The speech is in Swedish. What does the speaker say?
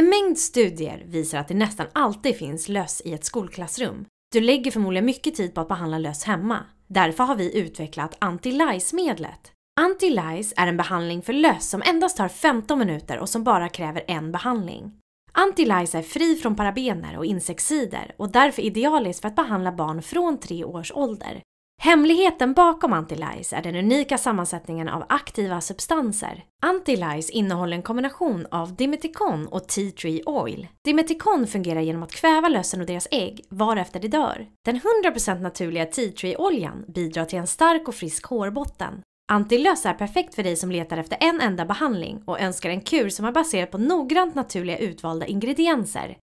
En mängd studier visar att det nästan alltid finns löss i ett skolklassrum. Du lägger förmodligen mycket tid på att behandla löss hemma. Därför har vi utvecklat anti-lice-medlet. Anti-lice är en behandling för löss som endast tar 15 minuter och som bara kräver en behandling. Anti-lice är fri från parabener och insektsider och därför idealiskt för att behandla barn från 3 års ålder. Hemligheten bakom Antilies är den unika sammansättningen av aktiva substanser. Antilies innehåller en kombination av Dimeticon och Tea Tree Oil. Dimeticon fungerar genom att kväva lössen och deras ägg varefter de dör. Den 100% naturliga Tea Tree-oljan bidrar till en stark och frisk hårbotten. Antilöss är perfekt för dig som letar efter en enda behandling och önskar en kur som är baserad på noggrant naturliga utvalda ingredienser.